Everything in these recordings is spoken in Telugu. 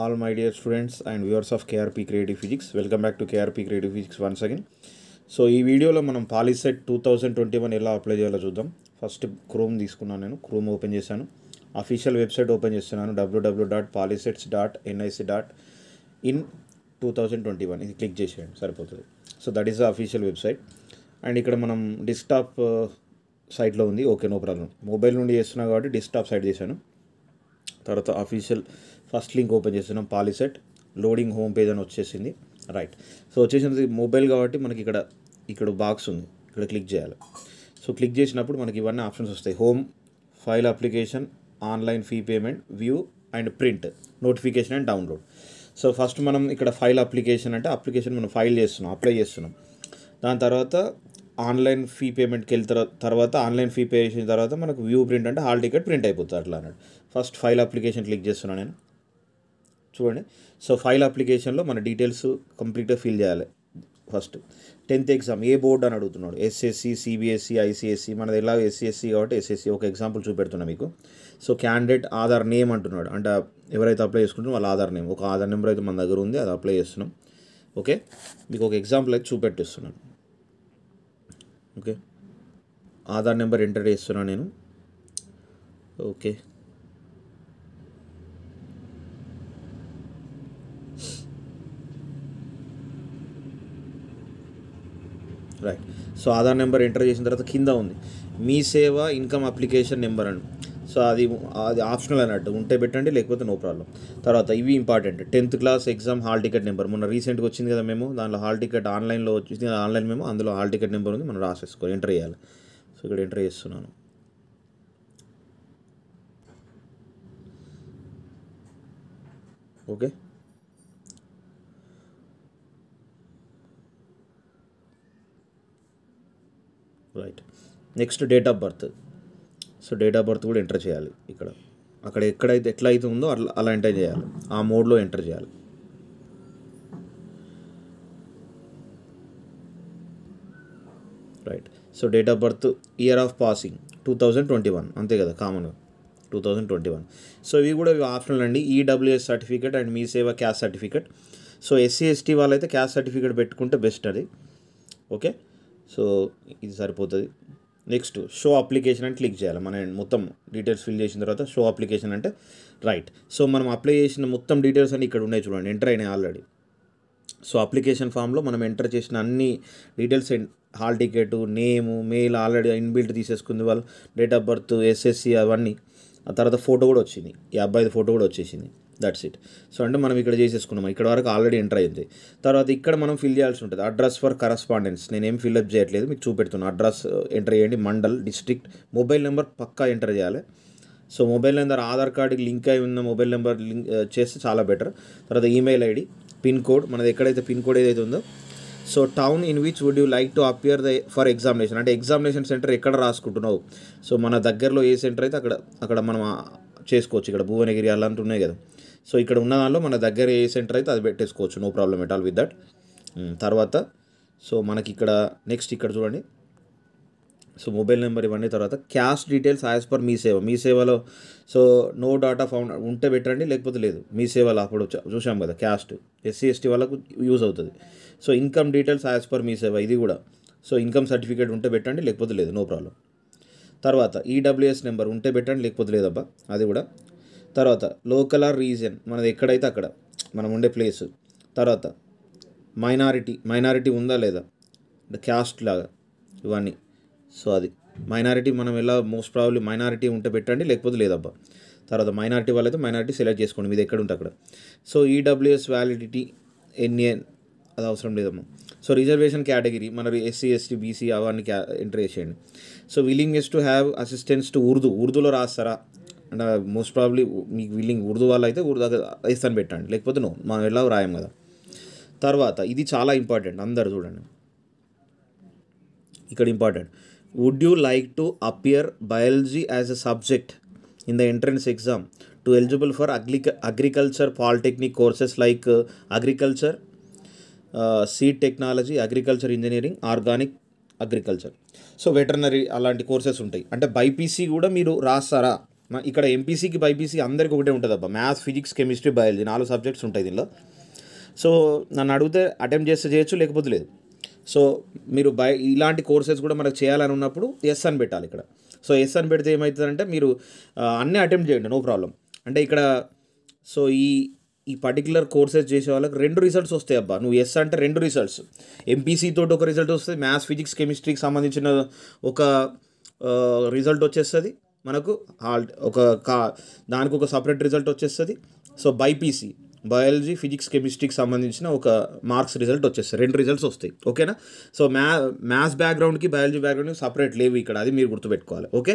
all my dear students and viewers of KRP creative physics welcome back to KRP creative physics once again so ఈ వీడియోలో మనం POLYCET two thousand twenty one ఎలా అప్లై చేయాలో చూద్దాం ఫస్ట్ క్రోమ్ తీసుకున్నాను నేను క్రోమ్ ఓపెన్ చేశాను అఫీషియల్ వెబ్సైట్ ఓపెన్ చేస్తున్నాను WW dot polycets dot NIC dot in two thousand twenty one ఇది క్లిక్ చేసేయండి సరిపోతుంది so that is the official website and ఇక్కడ మనం డిస్క్టాప్ సైట్లో uh, ఉంది ఓకే నో ప్రాబ్లం మొబైల్ నుండి చేస్తున్నా కాబట్టి డిస్క్టాప్ సైట్ చేశాను తర్వాత అఫీషియల్ ఫస్ట్ లింక్ ఓపెన్ చేస్తున్నాం పాలిసెట్ లోడింగ్ హోమ్ పేజ్ అని వచ్చేసింది రైట్ సో వచ్చేసింది మొబైల్ కాబట్టి మనకి ఇక్కడ ఇక్కడ బాక్స్ ఉంది ఇక్కడ క్లిక్ చేయాలి సో క్లిక్ చేసినప్పుడు మనకి ఇవన్నీ ఆప్షన్స్ వస్తాయి home file application online fee payment view and print notification and download so first మనం ఇక్కడ ఫైల్ అప్లికేషన్ అంటే అప్లికేషన్ మనం ఫైల్ చేస్తున్నాం అప్లై చేస్తున్నాం దాని తర్వాత ఆన్లైన్ ఫీ పేమెంట్కి వెళ్ళిన తర్వాత ఆన్లైన్ ఫీ పే చేసిన తర్వాత మనకు వ్యూ ప్రింట్ అంటే హాల్ టికెట్ ప్రింట్ అయిపోతుంది అట్లా అన్నట్టు ఫస్ట్ ఫైల్ అప్లికేషన్ క్లిక్ చేస్తున్నాను నేను చూడండి సో ఫైల్ అప్లికేషన్లో మన డీటెయిల్స్ కంప్లీట్గా ఫిల్ చేయాలి ఫస్ట్ టెన్త్ ఎగ్జామ్ ఏ బోర్డు అని అడుగుతున్నాడు ఎస్ఎస్సి సిబిఎస్సి ఐసీఎస్సి మనది ఎలా ఎస్సిఎస్సి e కాబట్టి ఎస్ఎస్సి ఒక ఎగ్జాంపుల్ చూపెడుతున్నా మీకు సో క్యాండిడేట్ ఆధార్ నేమ్ అంటున్నాడు అంటే ఎవరైతే అప్లై చేసుకుంటారో వాళ్ళ ఆధార్ నేమ్ ఒక ఆధార్ నెంబర్ అయితే మన దగ్గర ఉంది అది అప్లై చేస్తున్నాం ఓకే మీకు ఒక ఎగ్జాంపుల్ అయితే చూపెట్టిస్తున్నాను ఓకే ఆధార్ నెంబర్ ఎంటర్ చేస్తున్నాను నేను okay right so Aadhaar number enter చేసిన తర్వాత కింద ఉంది Mee Seva income application number అని సో అది అది ఆప్షనల్ అన్నట్టు ఉంటే పెట్టండి లేకపోతే నో ప్రాబ్లం తర్వాత ఇవి important tenth class exam hall ticket number మొన్న రీసెంట్గా వచ్చింది కదా మేము దాంట్లో హాల్ టికెట్ ఆన్లైన్లో వచ్చింది ఆన్లైన్ మేము అందులో హాల్ టికెట్ నెంబర్ ఉంది మనం రాసేసుకోవాలి ఎంటర్ చేయాలి సో ఇక్కడ ఎంటర్ చేస్తున్నాను okay right next date of birth so date of birth కూడా ఎంటర్ చేయాలి ఇక్కడ అక్కడ ఎక్కడైతే ఎట్లా అయితే ఉందో అట్లా అలా ఎంటర్ చేయాలి ఆ మోడ్లో ఎంటర్ చేయాలి right so date of birth year of passing two thousand twenty one అంతే కదా కామన్గా two thousand twenty one so ఇవి కూడా ఇవి ఆప్షన్లు అండి EWS certificate and Mee Seva caste certificate so SC ST వాళ్ళైతే క్యాస్ట్ సర్టిఫికేట్ పెట్టుకుంటే బెస్ట్ అది ఓకే సో ఇది సరిపోతుంది నెక్స్ట్ షో అప్లికేషన్ అని క్లిక్ చేయాలి మన మొత్తం డీటెయిల్స్ ఫిల్ చేసిన తర్వాత షో అప్లికేషన్ అంటే రైట్ సో మనం అప్లై చేసిన మొత్తం డీటెయిల్స్ అన్నీ ఇక్కడ ఉన్నాయి చూడండి ఎంటర్ అయినాయి ఆల్రెడీ సో అప్లికేషన్ ఫామ్లో మనం ఎంటర్ చేసిన అన్ని details hall ticket name mail already inbuilt తీసేసుకుంది వాళ్ళు డేట్ ఆఫ్ బర్త్ ఎస్ఎస్సి అవన్నీ ఆ తర్వాత ఫోటో కూడా వచ్చింది ఈ అబ్బాయిది ఫోటో కూడా వచ్చేసింది దట్స్ ఇట్ సో అంటే మనం ఇక్కడ చేసేసుకున్నాం ఇక్కడ వరకు ఆల్రెడీ ఎంటర్ అయింది తర్వాత ఇక్కడ మనం ఫిల్ చేయాల్సి ఉంటుంది అడ్రస్ ఫర్ కరస్పాండెన్స్ నేనేం ఫిల్అప్ చేయట్లేదు మీకు చూపెడుతున్నాను అడ్రస్ ఎంటర్ uh, చేయండి మండల్ డిస్ట్రిక్ట్ మొబైల్ నెంబర్ పక్కా ఎంటర్ చేయాలి సో మొబైల్ నెంబర్ ఆధార్ కార్డుకి లింక్ అయి ఉన్న మొబైల్ నెంబర్ లింక్ చేస్తే చాలా బెటర్ తర్వాత ఈమెయిల్ ఐడి పిన్ కోడ్ మనది ఎక్కడైతే పిన్ కోడ్ ఏదైతే ఉందో so town in which would you like to appear the for examination అంటే ఎగ్జామినేషన్ సెంటర్ ఎక్కడ రాసుకుంటున్నావు సో మన దగ్గరలో ఏ సెంటర్ అయితే అక్కడ అక్కడ మనం చేసుకోవచ్చు ఇక్కడ భువనగిరి అలాంటి ఉన్నాయి కదా సో ఇక్కడ ఉన్న దానిలో మన దగ్గర ఏ సెంటర్ అయితే అది పెట్టేసుకోవచ్చు no problem at all with that తర్వాత సో మనకి ఇక్కడ నెక్స్ట్ ఇక్కడ చూడండి సో మొబైల్ నెంబర్ ఇవన్నీ తర్వాత caste details as per Mee Seva మీ సేవలో సో నో డాటా ఫౌండ్ ఉంటే పెట్టండి లేకపోతే లేదు మీ సేవలో అప్పుడు చూసాం కదా క్యాస్ట్ ఎస్సీ ఎస్టీ వాళ్ళకు యూజ్ అవుతుంది so income details as per Mee Seva ఇది కూడా సో ఇన్కమ్ సర్టిఫికేట్ ఉంటే పెట్టండి లేకపోతే లేదు నో ప్రాబ్లం తర్వాత ఈడబ్ల్యూఎస్ e నెంబర్ ఉంటే పెట్టండి లేకపోతే లేదబ్బా అది కూడా తర్వాత లోకల్ ఆర్ రీజన్ మనది ఎక్కడైతే అక్కడ మనం ఉండే ప్లేసు తర్వాత మైనారిటీ మైనారిటీ ఉందా లేదా అంటే క్యాస్ట్ లాగా ఇవన్నీ సో అది మైనారిటీ మనం ఎలా మోస్ట్ ప్రాబ్లీ మైనారిటీ ఉంటే పెట్టండి లేకపోతే లేదబ్బా తర్వాత మైనారిటీ వాళ్ళైతే మైనారిటీ సెలెక్ట్ చేసుకోండి మీది ఎక్కడ ఉంటే అక్కడ సో ఈడబ్ల్యూఎస్ వ్యాలిడిటీ ఎన్ఏఎన్ అది అవసరం లేదమ్మా సో రిజర్వేషన్ కేటగిరీ మన ఎస్సీ ఎస్టీ బీసీ అవన్నీ ఎంటర్ చేసేయండి so willing is to have assistance to Urdu ఉర్దూలో రాస్తారా అండ్ మోస్ట్ ప్రాబ్లీ మీకు విల్లింగ్ ఉర్దూ వాళ్ళు అయితే ఉర్దూ ఇస్తాను పెట్టండి లేకపోతే నో మనం ఎలా రాయం కదా తర్వాత ఇది చాలా ఇంపార్టెంట్ అందరు చూడండి ఇక్కడ important would you like to appear biology as a subject in the entrance exam to eligible for agric agriculture polytechnic courses like agriculture seed technology agriculture engineering organic agriculture so veterinary అలాంటి కోర్సెస్ ఉంటాయి అంటే బైపీసీ కూడా మీరు రాస్తారా ఇక్కడ ఎంపీసీకి బైపీసీ అందరికి ఒకటే ఉంటుంది అబ్బా మ్యాథ్స్ ఫిజిక్స్ కెమిస్ట్రీ బయాలజీ నాలుగు సబ్జెక్ట్స్ ఉంటాయి దీనిలో సో నన్ను అడిగితే అటెంప్ట్ చేస్తే చేయొచ్చు లేకపోతే లేదు సో మీరు బై ఇలాంటి కోర్సెస్ కూడా మనకు చేయాలని ఉన్నప్పుడు ఎస్ అని పెట్టాలి ఇక్కడ సో ఎస్ అని పెడితే ఏమవుతుందంటే మీరు అన్నీ అటెంప్ట్ చేయండి నో ప్రాబ్లం అంటే ఇక్కడ సో ఈ ఈ పర్టికులర్ కోర్సెస్ చేసే వాళ్ళకి రెండు రిజల్ట్స్ వస్తాయి అబ్బా నువ్వు ఎస్ అంటే రెండు రిజల్ట్స్ ఎంపీసీ తోటి ఒక రిజల్ట్ వస్తుంది మ్యాథ్స్ ఫిజిక్స్ కెమిస్ట్రీకి సంబంధించిన ఒక రిజల్ట్ వచ్చేస్తుంది మనకు ఒక కా దానికి ఒక సపరేట్ రిజల్ట్ వచ్చేస్తుంది సో బైపీసీ బయాలజీ ఫిజిక్స్ కెమిస్ట్రీకి సంబంధించిన ఒక మార్క్స్ రిజల్ట్ వచ్చేస్తాయి రెండు రిజల్ట్స్ వస్తాయి ఓకేనా సో మ్యా మ్యాథ్స్ బ్యాక్గ్రౌండ్కి బయాలజీ బ్యాక్గ్రౌండ్కి సపరేట్ లేవు ఇక్కడ అది మీరు గుర్తుపెట్టుకోవాలి ఓకే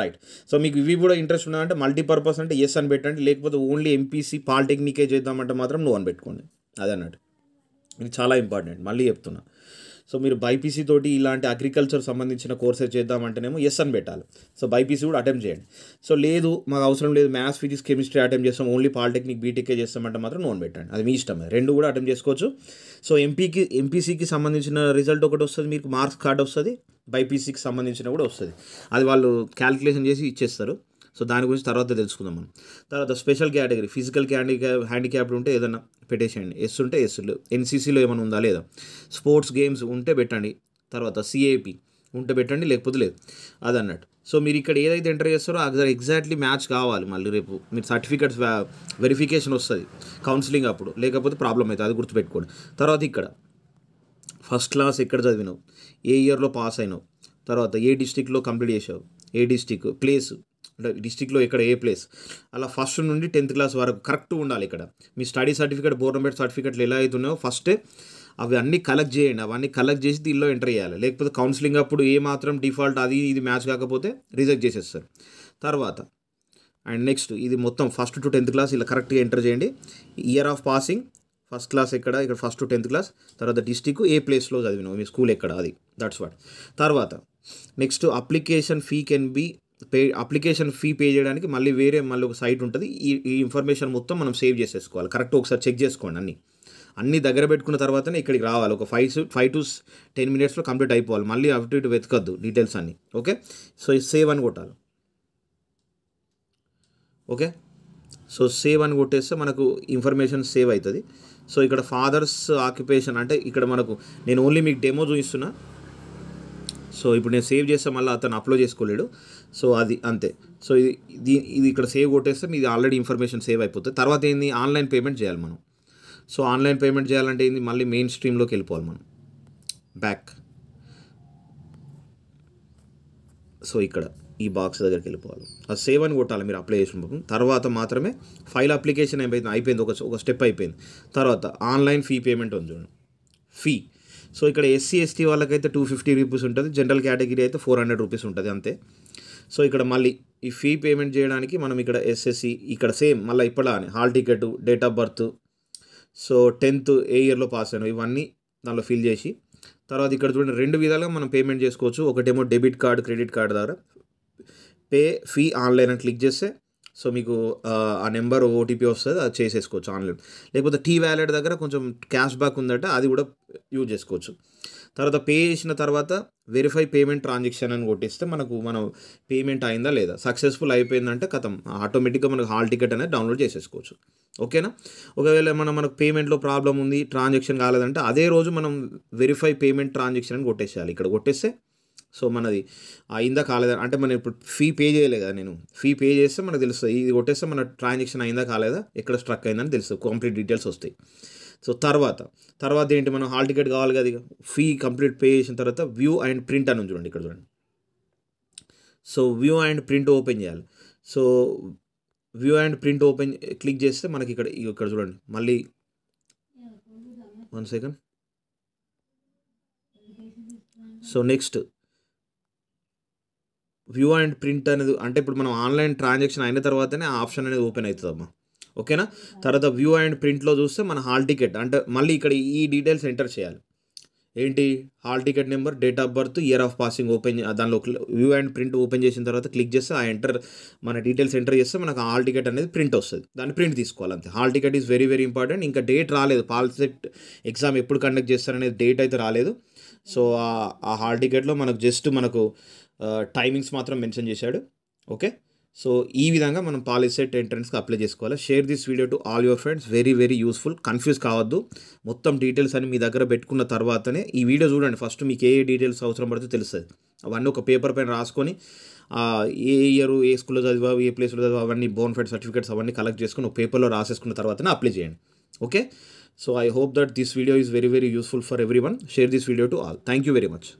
రైట్ సో మీకు ఇవి కూడా ఇంట్రెస్ట్ ఉన్నాయంటే మల్టీపర్పస్ అంటే ఎస్ అని పెట్టండి లేకపోతే ఓన్లీ ఎంపీసీ పాలిటెక్నికే చేద్దామంటే మాత్రం నువ్వు అని పెట్టుకోండి అదన్నట్టు ఇది చాలా ఇంపార్టెంట్ మళ్ళీ చెప్తున్నా సో మీరు బైపీసీ తోటి ఇలాంటి అగ్రికల్చర్ సంబంధించిన కోర్సెస్ చేద్దామంటేనేమో ఎస్ అని పెట్టాలి సో బైపీసీ కూడా అటెంప్ట్ చేయండి సో లేదు మాకు అవసరం లేదు మ్యాథ్స్ ఫిజిక్స్ కెమిస్ట్రీ అటెంప్ట్ చేస్తాం ఓన్లీ పాలిటెక్నిక్ బీటెక్కే చేస్తామంటే మాత్రం నోన్ పెట్టండి అది మీ ఇష్టం రెండు కూడా అటెంప్ట్ చేసుకోవచ్చు సో ఎంపీకి ఎంపీసీకి సంబంధించిన రిజల్ట్ ఒకటి వస్తుంది మీకు మార్క్స్ కార్డ్ వస్తుంది బైపీసీకి సంబంధించిన కూడా వస్తుంది అది వాళ్ళు క్యాలిక్యులేషన్ చేసి ఇచ్చేస్తారు సో దాని గురించి తర్వాత తెలుసుకుందాం మనం తర్వాత స్పెషల్ కేటగిరీ ఫిజికల్ క్యాండిక్యాప్ హ్యాండిక్యాప్డ్ ఉంటే ఏదన్నా పెట్టేసేయండి ఎస్ ఉంటే ఎస్ ఎన్సీసీలో ఏమైనా ఉందా లేదా స్పోర్ట్స్ గేమ్స్ ఉంటే పెట్టండి తర్వాత సిఏపి ఉంటే పెట్టండి లేకపోతే లేదు అది అన్నట్టు సో మీరు ఇక్కడ ఏదైతే ఎంటర్ చేస్తారో అది ఎగ్జాక్ట్లీ మ్యాచ్ కావాలి మళ్ళీ రేపు మీరు సర్టిఫికేట్స్ వెరిఫికేషన్ వస్తుంది కౌన్సిలింగ్ అప్పుడు లేకపోతే ప్రాబ్లం అవుతుంది అది గుర్తుపెట్టుకోండి తర్వాత ఇక్కడ ఫస్ట్ క్లాస్ ఎక్కడ చదివినావు ఏ ఇయర్లో పాస్ అయినావు తర్వాత ఏ డిస్టిక్లో కంప్లీట్ చేసావు ఏ డిస్టిక్ ప్లేస్ అంటే డిస్టిక్లో ఎక్కడ ఏ ప్లేస్ అలా ఫస్ట్ నుండి టెన్త్ క్లాస్ వరకు కరెక్ట్ ఉండాలి ఇక్కడ మీ స్టడీ సర్టిఫికేట్ బోర్నబెట్ సర్టిఫికేట్లు ఎలా అవుతున్నాయో ఫస్టే అవి అన్నీ కలెక్ట్ చేయండి అవన్నీ కలెక్ట్ చేసి దీనిలో ఎంటర్ చేయాలి లేకపోతే కౌన్సిలింగ్ అప్పుడు ఏ మాత్రం డిఫాల్ట్ అది ఇది మ్యాచ్ కాకపోతే రిజెక్ట్ చేసేస్తారు తర్వాత అండ్ నెక్స్ట్ ఇది మొత్తం ఫస్ట్ టు టెన్త్ క్లాస్ ఇలా కరెక్ట్గా ఎంటర్ చేయండి year of passing first class ఎక్కడ ఇక్కడ ఫస్ట్ టు టెన్త్ క్లాస్ తర్వాత డిస్టిక్ ఏ ప్లేస్లో చదివినావు మీ స్కూల్ ఎక్కడ అది దట్స్ వాట్ తర్వాత next application fee can be pay application fee pay చేయడానికి మళ్ళీ వేరే మళ్ళీ ఒక సైట్ ఉంటుంది ఈ ఈ ఇన్ఫర్మేషన్ మొత్తం మనం సేవ్ చేసేసుకోవాలి కరెక్ట్ ఒకసారి చెక్ చేసుకోండి అన్నీ అన్నీ దగ్గర పెట్టుకున్న తర్వాతనే ఇక్కడికి రావాలి ఒక ఫైవ్ ఫైవ్ టు టెన్ మినిట్స్లో కంప్లీట్ అయిపోవాలి మళ్ళీ అటు ఇటు వెతకద్దు డీటెయిల్స్ అన్నీ ఓకే సో సేవ్ అని కొట్టాలి ఓకే సో సేవ్ అని కొట్టేస్తే మనకు ఇన్ఫర్మేషన్ సేవ్ అవుతుంది సో ఇక్కడ ఫాదర్స్ ఆక్యుపేషన్ అంటే ఇక్కడ మనకు నేను ఓన్లీ మీకు డెమో చూపిస్తున్నా సో ఇప్పుడు నేను సేవ్ చేస్తే మళ్ళీ అతను అప్లోడ్ చేసుకోలేడు సో అది అంతే సో ఇది ఇది ఇక్కడ సేవ్ కొట్టేస్తే మీది ఆల్రెడీ ఇన్ఫర్మేషన్ సేవ్ అయిపోతుంది తర్వాత ఏంది ఆన్లైన్ పేమెంట్ చేయాలి మనం సో ఆన్లైన్ పేమెంట్ చేయాలంటే ఏంది మళ్ళీ మెయిన్ స్ట్రీమ్లోకి వెళ్ళిపోవాలి మనం బ్యాక్ సో ఇక్కడ ఈ బాక్స్ దగ్గరికి వెళ్ళిపోవాలి అది సేవ్ అని కొట్టాలి మీరు అప్లై చేసిన తర్వాత మాత్రమే ఫైల్ అప్లికేషన్ అయిపోయింది అయిపోయింది ఒక ఒక స్టెప్ అయిపోయింది తర్వాత ఆన్లైన్ ఫీ పేమెంట్ ఉంది చూడండి ఫీ సో ఇక్కడ ఎస్సీ ఎస్టీ వాళ్ళకైతే టూ ఫిఫ్టీ రూపీస్ ఉంటుంది జనరల్ కేటగిరీ అయితే ఫోర్ హండ్రెడ్ రూపీస్ ఉంటుంది అంతే సో ఇక్కడ మళ్ళీ ఈ ఫీ పేమెంట్ చేయడానికి మనం ఇక్కడ ఎస్ఎస్సి ఇక్కడ సేమ్ మళ్ళీ ఇప్పుడా hall ticket date of birth so tenth ఏ ఇయర్లో పాస్ అయినా ఇవన్నీ దానిలో ఫిల్ చేసి తర్వాత ఇక్కడ చూడండి రెండు విధాలుగా మనం పేమెంట్ చేసుకోవచ్చు ఒకటేమో డెబిట్ కార్డ్ క్రెడిట్ కార్డ్ ద్వారా పే ఫీ ఆన్లైన్ అని క్లిక్ చేస్తే సో మీకు ఆ నెంబర్ ఓటీపీ వస్తుంది అది చేసేసుకోవచ్చు ఆన్లైన్ లేకపోతే టీ వ్యాలెట్ దగ్గర కొంచెం క్యాష్ బ్యాక్ ఉందంటే అది కూడా యూజ్ చేసుకోవచ్చు తర్వాత పే చేసిన తర్వాత వెరిఫై పేమెంట్ ట్రాన్సాక్షన్ అని కొట్టిస్తే మనకు మనం పేమెంట్ అయిందా లేదా సక్సెస్ఫుల్ అయిపోయిందంటే కథం ఆటోమేటిక్గా మనకు హాల్ టికెట్ అనేది డౌన్లోడ్ చేసేసుకోవచ్చు ఓకేనా ఒకవేళ మనం మనకు పేమెంట్లో ప్రాబ్లం ఉంది ట్రాన్సాక్షన్ కాలేదంటే అదే రోజు మనం వెరిఫై పేమెంట్ ట్రాన్సాక్షన్ అని కొట్టేసేయాలి ఇక్కడ కొట్టేస్తే సో మనది అయిందా కాలేదా అంటే మనం ఇప్పుడు ఫీ పే చేయలే కదా నేను ఫీ పే చేస్తే మనకు తెలుస్తుంది ఇది కొట్టేస్తే మన ట్రాన్సాక్షన్ అయిందా కాలేదా ఎక్కడ స్ట్రక్ అయిందని తెలుస్తుంది కంప్లీట్ డీటెయిల్స్ వస్తాయి సో తర్వాత తర్వాత ఏంటి మనం హాల్ టికెట్ కావాలి కదా ఇక ఫీ కంప్లీట్ పే చేసిన తర్వాత వ్యూ అండ్ ప్రింట్ అని చూడండి ఇక్కడ చూడండి so view and print open చేయాలి so view and print open click చేస్తే మనకి ఇక్కడ ఇక్కడ చూడండి మళ్ళీ one second so next view and print అనేది అంటే ఇప్పుడు మనం ఆన్లైన్ ట్రాన్సాక్షన్ అయిన తర్వాతనే ఆప్షన్ అనేది ఓపెన్ అవుతుందమ్మా ఓకేనా తర్వాత వ్యూ అండ్ ప్రింట్లో చూస్తే మన హాల్ టికెట్ అంటే మళ్ళీ ఇక్కడ ఈ డీటెయిల్స్ ఎంటర్ చేయాలి ఏంటి hall ticket number date of birth year of passing open దానిలో వ్యూ అండ్ ప్రింట్ ఓపెన్ చేసిన తర్వాత క్లిక్ చేస్తే ఆ ఎంటర్ మన డీటెయిల్స్ ఎంటర్ చేస్తే మనకు హాల్ టికెట్ అనేది ప్రింట్ వస్తుంది దాన్ని ప్రింట్ తీసుకోవాలి అంతే hall ticket is very very important ఇంకా డేట్ రాలేదు పాల్సెట్ ఎగ్జామ్ ఎప్పుడు కండక్ట్ చేస్తారనేది డేట్ అయితే రాలేదు సో ఆ హాల్ టికెట్లో మనకు జస్ట్ మనకు టైమింగ్స్ మాత్రం మెన్షన్ చేశాడు ఓకే సో ఈ విధంగా మనం పాలిసెట్ ఎంట్రన్స్కి అప్లై చేసుకోవాలి share this video to all your friends very very useful confuse కావద్దు మొత్తం డీటెయిల్స్ అని మీ దగ్గర పెట్టుకున్న తర్వాతనే ఈ వీడియో చూడండి ఫస్ట్ మీకు ఏ ఏ డీటెయిల్స్ అవసరం పడితే తెలుస్తుంది అవన్నీ ఒక పేపర్ పైన రాసుకొని ఏ ఇయర్ ఏ స్కూల్లో చదివా ఏ ప్లేస్లో చదివా అవన్నీ ఫైడ్ సర్టిఫికేట్స్ అవన్నీ కలెక్ట్ చేసుకుని ఒక పేపర్లో రాసేసుకున్న తర్వాతనే అప్లై చేయండి okay so I hope that this video is very very useful for everyone share this video to all thank you very much